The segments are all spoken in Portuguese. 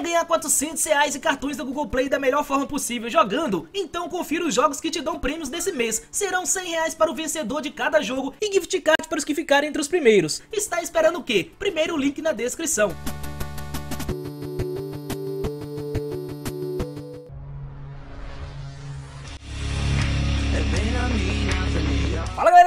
quer ganhar 400 reais e cartões da Google Play da melhor forma possível jogando? Então confira os jogos que te dão prêmios nesse mês. Serão 100 reais para o vencedor de cada jogo e gift card para os que ficarem entre os primeiros. Está esperando o quê? Primeiro link na descrição.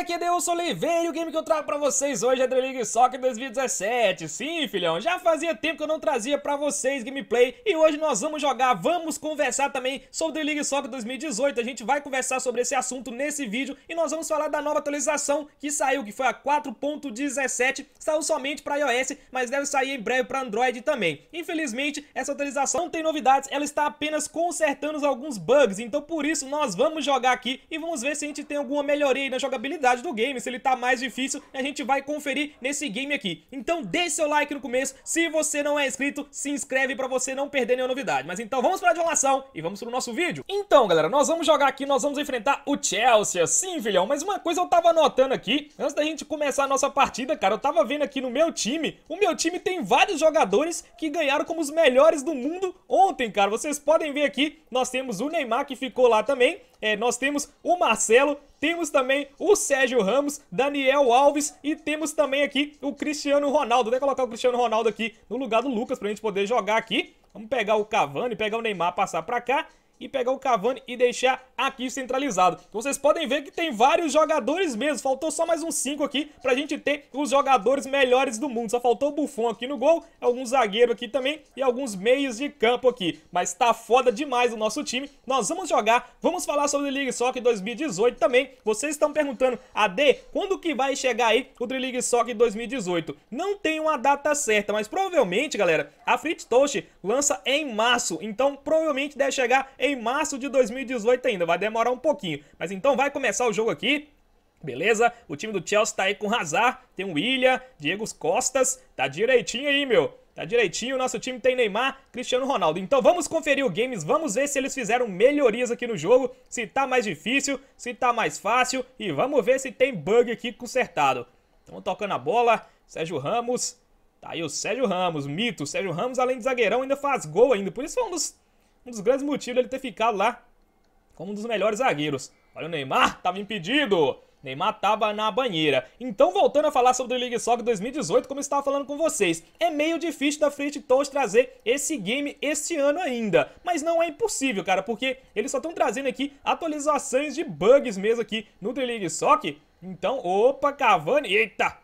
aqui é Deus Oliveira e o game que eu trago pra vocês hoje é The League Soccer 2017. Sim, filhão, já fazia tempo que eu não trazia pra vocês gameplay e hoje nós vamos jogar, vamos conversar também sobre The League Soccer 2018. A gente vai conversar sobre esse assunto nesse vídeo e nós vamos falar da nova atualização que saiu, que foi a 4.17, saiu somente pra iOS, mas deve sair em breve pra Android também. Infelizmente, essa atualização não tem novidades, ela está apenas consertando alguns bugs, então por isso nós vamos jogar aqui e vamos ver se a gente tem alguma melhoria na jogabilidade dificuldade do game, se ele tá mais difícil, a gente vai conferir nesse game aqui. Então deixa seu like no começo, se você não é inscrito, se inscreve pra você não perder nenhuma novidade. Mas então vamos pra dilação e vamos pro nosso vídeo. Então, galera, nós vamos jogar aqui, nós vamos enfrentar o Chelsea. Sim, filhão, mas uma coisa eu tava notando aqui, antes da gente começar a nossa partida, cara, eu tava vendo aqui no meu time, o meu time tem vários jogadores que ganharam como os melhores do mundo ontem, cara. Vocês podem ver aqui, nós temos o Neymar que ficou lá também, é, nós temos o Marcelo, temos também o Sérgio Ramos, Daniel Alves e temos também aqui o Cristiano Ronaldo. Vou colocar o Cristiano Ronaldo aqui no lugar do Lucas pra gente poder jogar aqui. Vamos pegar o Cavani, pegar o Neymar, passar pra cá e pegar o Cavani e deixar aqui centralizado. Então vocês podem ver que tem vários jogadores mesmo, faltou só mais uns 5 aqui pra gente ter os jogadores melhores do mundo. Só faltou o Buffon aqui no gol, algum zagueiro aqui também e alguns meios de campo aqui. Mas tá foda demais o nosso time, nós vamos jogar, vamos falar sobre o League Soccer 2018 também. Vocês estão perguntando, AD, quando que vai chegar aí o d League Soccer 2018? Não tem uma data certa, mas provavelmente, galera, a Fritz Toshi lança em março, então provavelmente deve chegar em em março de 2018 ainda, vai demorar um pouquinho. Mas então vai começar o jogo aqui. Beleza? O time do Chelsea tá aí com Hazard, tem o Willian, Diego Costas, tá direitinho aí, meu. Tá direitinho, nosso time tem Neymar, Cristiano Ronaldo. Então vamos conferir o Games, vamos ver se eles fizeram melhorias aqui no jogo, se tá mais difícil, se tá mais fácil e vamos ver se tem bug aqui consertado. então tocando a bola, Sérgio Ramos, tá aí o Sérgio Ramos, mito, Sérgio Ramos além de zagueirão ainda faz gol ainda, por isso foi um dos um dos grandes motivos dele ter ficado lá como um dos melhores zagueiros. Olha o Neymar, tava impedido. Neymar tava na banheira. Então, voltando a falar sobre o League Soccer 2018, como eu estava falando com vocês, é meio difícil da Free Toast trazer esse game esse ano ainda. Mas não é impossível, cara, porque eles só estão trazendo aqui atualizações de bugs mesmo aqui no The League Soccer. Então, opa, Cavani, eita,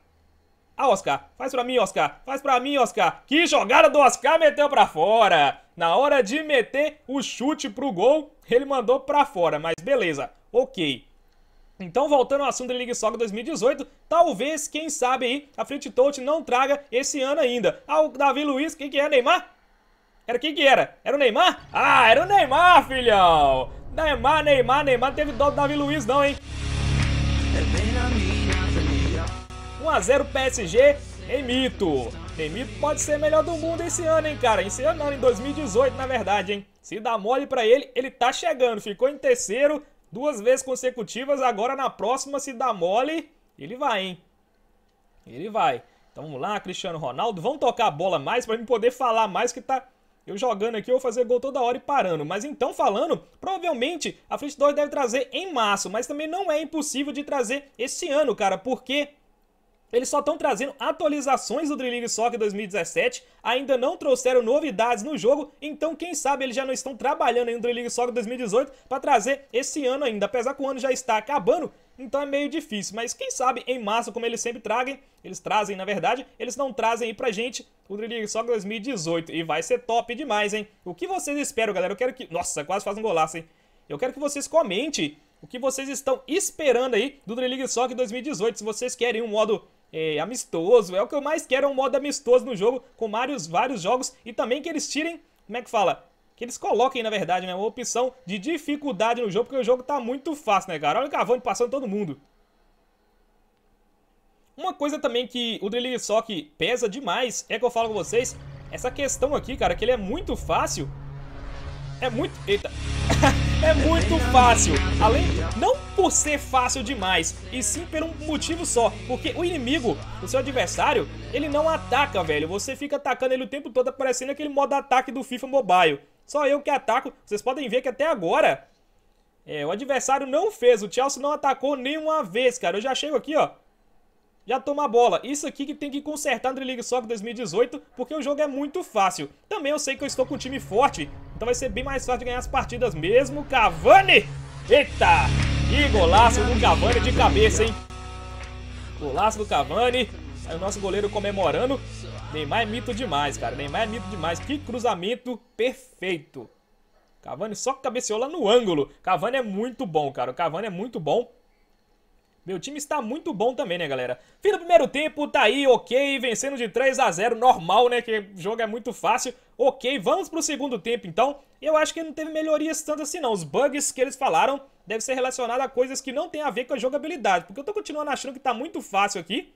ah, Oscar, faz pra mim, Oscar, faz pra mim, Oscar. Que jogada do Oscar meteu pra fora. Na hora de meter o chute pro gol, ele mandou pra fora, mas beleza, ok. Então, voltando ao assunto da League Soccer 2018, talvez, quem sabe aí, a Fleet Touch não traga esse ano ainda. Ah, o Davi Luiz, quem que é, Neymar? Era quem que era? Era o Neymar? Ah, era o Neymar, filhão! Neymar, Neymar, Neymar, teve dó do Davi Luiz não, hein? 1x0 PSG em mito. Em mito pode ser melhor do mundo esse ano, hein, cara? Esse ano não, em 2018, na verdade, hein? Se dá mole pra ele, ele tá chegando. Ficou em terceiro, duas vezes consecutivas. Agora na próxima, se dá mole, ele vai, hein? Ele vai. Então vamos lá, Cristiano Ronaldo. Vamos tocar a bola mais pra gente poder falar mais que tá... Eu jogando aqui, eu vou fazer gol toda hora e parando. Mas então, falando, provavelmente a Flint 2 deve trazer em março. Mas também não é impossível de trazer esse ano, cara. Porque eles só estão trazendo atualizações do Dream League Soccer 2017, ainda não trouxeram novidades no jogo, então quem sabe eles já não estão trabalhando no Dream League Soccer 2018 para trazer esse ano ainda, apesar que o ano já está acabando, então é meio difícil, mas quem sabe em março, como eles sempre trazem, eles trazem na verdade, eles não trazem aí pra gente o Dream League Soccer 2018, e vai ser top demais, hein? O que vocês esperam, galera? Eu quero que... Nossa, quase faz um golaço, hein? Eu quero que vocês comentem o que vocês estão esperando aí do Dream League Soccer 2018, se vocês querem um modo é, amistoso. É o que eu mais quero, é um modo amistoso no jogo, com vários, vários jogos. E também que eles tirem, como é que fala? Que eles coloquem, na verdade, né, uma opção de dificuldade no jogo, porque o jogo tá muito fácil, né, cara? Olha o Cavani passando todo mundo. Uma coisa também que o Drill só que pesa demais é que eu falo com vocês, essa questão aqui, cara, que ele é muito fácil. É muito... Eita... é muito fácil. Além, não por ser fácil demais, e sim por um motivo só, porque o inimigo, o seu adversário, ele não ataca, velho. Você fica atacando ele o tempo todo, aparecendo aquele modo ataque do FIFA Mobile. Só eu que ataco. Vocês podem ver que até agora, é, o adversário não fez. O Chelsea não atacou nenhuma vez, cara. Eu já chego aqui, ó. Já toma a bola. Isso aqui que tem que consertar no League Soccer 2018, porque o jogo é muito fácil. Também eu sei que eu estou com um time forte, então vai ser bem mais fácil de ganhar as partidas mesmo. Cavani! Eita! E golaço do Cavani de cabeça, hein? Golaço do Cavani. Aí o nosso goleiro comemorando. Neymar é mito demais, cara. Neymar é mito demais. Que cruzamento perfeito. Cavani só cabeceou lá no ângulo. Cavani é muito bom, cara. O Cavani é muito bom. Meu time está muito bom também, né, galera? Fim do primeiro tempo, tá aí, ok, vencendo de 3 a 0 normal, né, que o jogo é muito fácil. Ok, vamos pro segundo tempo, então. Eu acho que não teve melhorias tanto assim, não. Os bugs que eles falaram devem ser relacionados a coisas que não tem a ver com a jogabilidade, porque eu tô continuando achando que tá muito fácil aqui.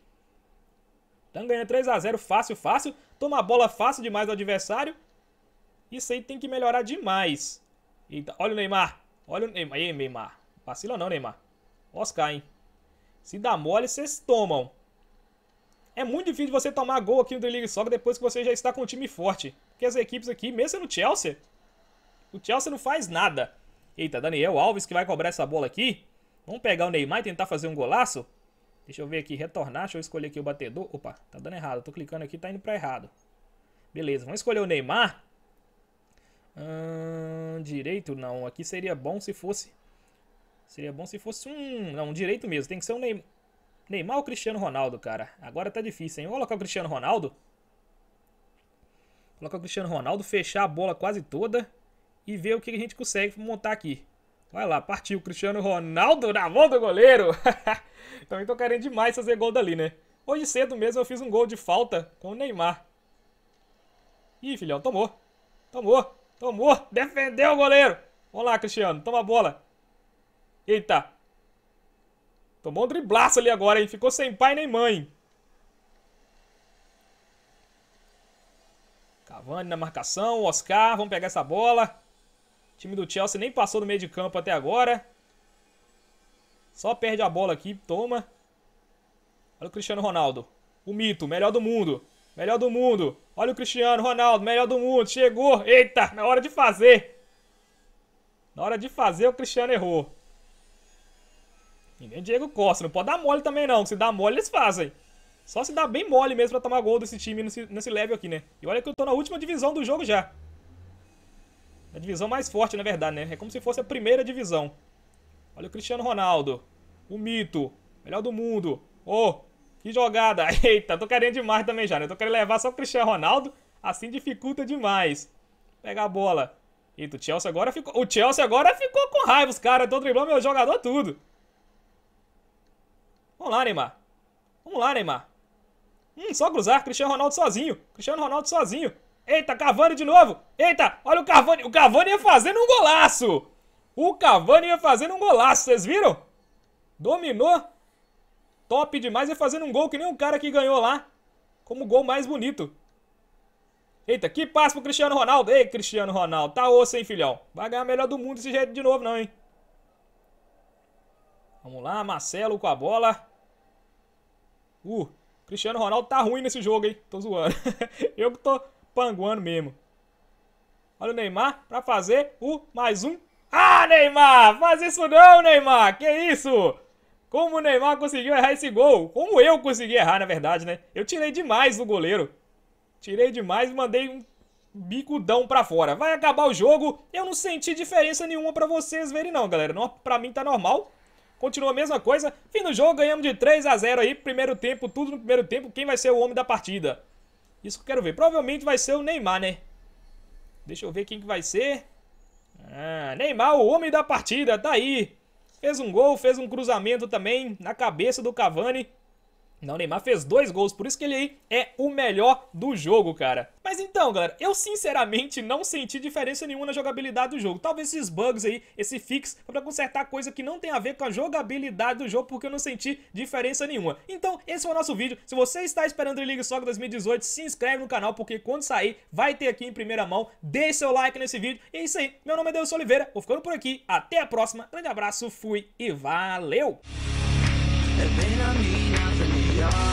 Estamos ganhando 3 a 0 fácil, fácil. Toma a bola fácil demais do adversário. Isso aí tem que melhorar demais. Eita, olha o Neymar. Olha o Neymar. Aí, Neymar. Vacila não, Neymar. Oscar, hein. Se dá mole, vocês tomam. É muito difícil você tomar gol aqui no The League Soccer depois que você já está com um time forte. Porque as equipes aqui, mesmo no Chelsea, o Chelsea não faz nada. Eita, Daniel Alves que vai cobrar essa bola aqui. Vamos pegar o Neymar e tentar fazer um golaço. Deixa eu ver aqui, retornar. Deixa eu escolher aqui o batedor. Opa, tá dando errado. Tô clicando aqui, tá indo pra errado. Beleza, vamos escolher o Neymar. Hum, direito não. Aqui seria bom se fosse Seria bom se fosse um. Não, um direito mesmo. Tem que ser um Neymar, Neymar ou Cristiano Ronaldo, cara. Agora tá difícil, hein? Vou colocar o Cristiano Ronaldo. Colocar o Cristiano Ronaldo, fechar a bola quase toda e ver o que a gente consegue montar aqui. Vai lá, partiu. Cristiano Ronaldo na mão do goleiro. Também tô querendo demais fazer gol dali, né? Hoje cedo mesmo eu fiz um gol de falta com o Neymar. Ih, filhão, tomou. Tomou. Tomou. Defendeu o goleiro. Vamos lá, Cristiano. Toma a bola. Eita. Tomou um driblaço ali agora, hein? Ficou sem pai nem mãe. Cavani na marcação, Oscar, vamos pegar essa bola. O time do Chelsea nem passou no meio de campo até agora. Só perde a bola aqui, toma. Olha o Cristiano Ronaldo. O mito, melhor do mundo. Melhor do mundo. Olha o Cristiano Ronaldo, melhor do mundo. Chegou. Eita, na hora de fazer. Na hora de fazer, o Cristiano errou. E nem Diego Costa. Não pode dar mole também, não. Se dá mole, eles fazem. Só se dá bem mole mesmo pra tomar gol desse time nesse, nesse level aqui, né? E olha que eu tô na última divisão do jogo já. A divisão mais forte, na verdade, né? É como se fosse a primeira divisão. Olha o Cristiano Ronaldo. O mito. Melhor do mundo. Ô, oh, que jogada. Eita, tô querendo demais também já, né? Tô querendo levar só o Cristiano Ronaldo. Assim dificulta demais. Pega a bola. Eita, o Chelsea agora ficou... O Chelsea agora ficou com raiva, os caras. Tô driblando meu jogador tudo. Vamos lá, Neymar. Vamos lá, Neymar. Hum, só cruzar. Cristiano Ronaldo sozinho. Cristiano Ronaldo sozinho. Eita, Cavani de novo. Eita, olha o Cavani. O Cavani ia fazendo um golaço. O Cavani ia fazendo um golaço, vocês viram? Dominou. Top demais e fazendo um gol que nem o cara que ganhou lá. Como o gol mais bonito. Eita, que passe pro Cristiano Ronaldo. Ei, Cristiano Ronaldo, tá osso, hein, filhão? Vai ganhar melhor do mundo desse jeito de novo, não, hein? Vamos lá, Marcelo com a bola. Uh, Cristiano Ronaldo tá ruim nesse jogo, hein? Tô zoando. Eu que tô panguando mesmo. Olha o Neymar pra fazer o mais um. Ah, Neymar! Faz isso não, Neymar! Que isso? Como o Neymar conseguiu errar esse gol? Como eu consegui errar, na verdade, né? Eu tirei demais do goleiro. Tirei demais e mandei um bicudão pra fora. Vai acabar o jogo. Eu não senti diferença nenhuma pra vocês verem não, galera. Não, pra mim tá normal. Continua a mesma coisa. Fim do jogo, ganhamos de 3 a 0 aí. Primeiro tempo, tudo no primeiro tempo. Quem vai ser o homem da partida? Isso que eu quero ver. Provavelmente vai ser o Neymar, né? Deixa eu ver quem que vai ser. Ah, Neymar, o homem da partida. Tá aí. Fez um gol, fez um cruzamento também na cabeça do Cavani. Não, o Neymar fez dois gols, por isso que ele aí é o melhor do jogo, cara. Mas então, galera, eu sinceramente não senti diferença nenhuma na jogabilidade do jogo. Talvez esses bugs aí, esse fix, foi pra consertar coisa que não tem a ver com a jogabilidade do jogo, porque eu não senti diferença nenhuma. Então, esse foi o nosso vídeo. Se você está esperando o League Soccer 2018, se inscreve no canal, porque quando sair, vai ter aqui em primeira mão. Deixe seu like nesse vídeo. E é isso aí. Meu nome é Deus Oliveira, vou ficando por aqui. Até a próxima. Grande abraço, fui e valeu! É dark